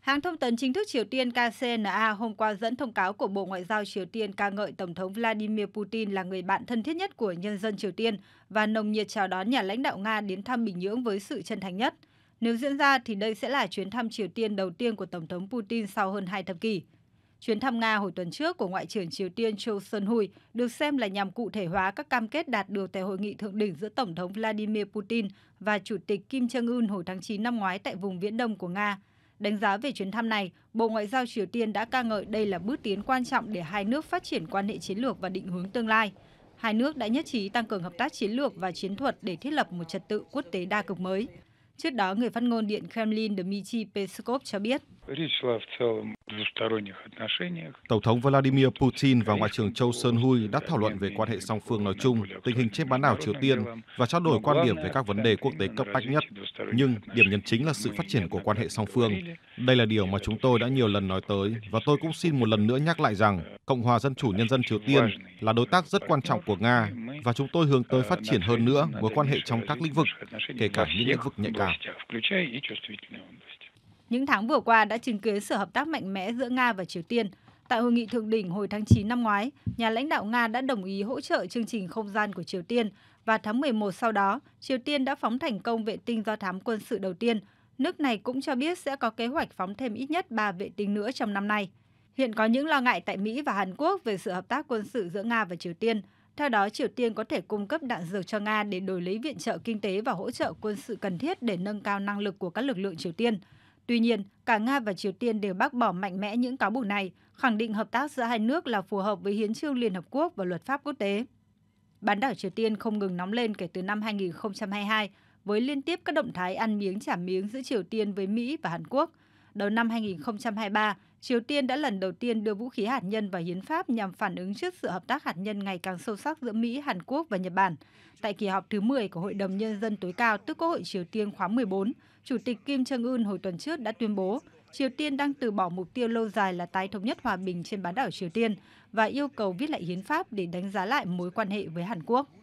Hãng thông tấn chính thức Triều Tiên KCNA hôm qua dẫn thông cáo của Bộ Ngoại giao Triều Tiên ca ngợi Tổng thống Vladimir Putin là người bạn thân thiết nhất của nhân dân Triều Tiên và nồng nhiệt chào đón nhà lãnh đạo Nga đến thăm Bình Nhưỡng với sự chân thành nhất. Nếu diễn ra thì đây sẽ là chuyến thăm Triều Tiên đầu tiên của Tổng thống Putin sau hơn hai thập kỷ. Chuyến thăm Nga hồi tuần trước của Ngoại trưởng Triều Tiên Cho Sun-hui được xem là nhằm cụ thể hóa các cam kết đạt được tại hội nghị thượng đỉnh giữa Tổng thống Vladimir Putin và Chủ tịch Kim Jong-un hồi tháng 9 năm ngoái tại vùng Viễn Đông của Nga – Đánh giá về chuyến thăm này, Bộ Ngoại giao Triều Tiên đã ca ngợi đây là bước tiến quan trọng để hai nước phát triển quan hệ chiến lược và định hướng tương lai. Hai nước đã nhất trí tăng cường hợp tác chiến lược và chiến thuật để thiết lập một trật tự quốc tế đa cực mới. Trước đó, người phát ngôn Điện Kremlin Dmitry Peskov cho biết. Tổng thống Vladimir Putin và Ngoại trưởng Châu Sơn Hui đã thảo luận về quan hệ song phương nói chung, tình hình trên bán đảo Triều Tiên và trao đổi quan điểm về các vấn đề quốc tế cấp bách nhất. Nhưng điểm nhấn chính là sự phát triển của quan hệ song phương. Đây là điều mà chúng tôi đã nhiều lần nói tới và tôi cũng xin một lần nữa nhắc lại rằng Cộng hòa Dân chủ Nhân dân Triều Tiên là đối tác rất quan trọng của Nga và chúng tôi hướng tới phát triển hơn nữa mối quan hệ trong các lĩnh vực, kể cả những lĩnh vực nhạy cảm. Những tháng vừa qua đã chứng kiến sự hợp tác mạnh mẽ giữa Nga và Triều Tiên. Tại hội nghị thượng đỉnh hồi tháng 9 năm ngoái, nhà lãnh đạo Nga đã đồng ý hỗ trợ chương trình không gian của Triều Tiên và tháng 11 sau đó, Triều Tiên đã phóng thành công vệ tinh do thám quân sự đầu tiên. Nước này cũng cho biết sẽ có kế hoạch phóng thêm ít nhất 3 vệ tinh nữa trong năm nay. Hiện có những lo ngại tại Mỹ và Hàn Quốc về sự hợp tác quân sự giữa Nga và Triều Tiên. Theo đó, Triều Tiên có thể cung cấp đạn dược cho Nga để đổi lấy viện trợ kinh tế và hỗ trợ quân sự cần thiết để nâng cao năng lực của các lực lượng Triều Tiên. Tuy nhiên, cả Nga và Triều Tiên đều bác bỏ mạnh mẽ những cáo buộc này, khẳng định hợp tác giữa hai nước là phù hợp với hiến trương Liên Hợp Quốc và luật pháp quốc tế. Bán đảo Triều Tiên không ngừng nóng lên kể từ năm 2022 với liên tiếp các động thái ăn miếng trả miếng giữa Triều Tiên với Mỹ và Hàn Quốc – đầu năm 2023, Triều Tiên đã lần đầu tiên đưa vũ khí hạt nhân vào hiến pháp nhằm phản ứng trước sự hợp tác hạt nhân ngày càng sâu sắc giữa Mỹ, Hàn Quốc và Nhật Bản. Tại kỳ họp thứ 10 của Hội đồng Nhân dân tối cao tức Quốc hội Triều Tiên khóa 14, Chủ tịch Kim Jong-un hồi tuần trước đã tuyên bố Triều Tiên đang từ bỏ mục tiêu lâu dài là tái thống nhất hòa bình trên bán đảo Triều Tiên và yêu cầu viết lại hiến pháp để đánh giá lại mối quan hệ với Hàn Quốc.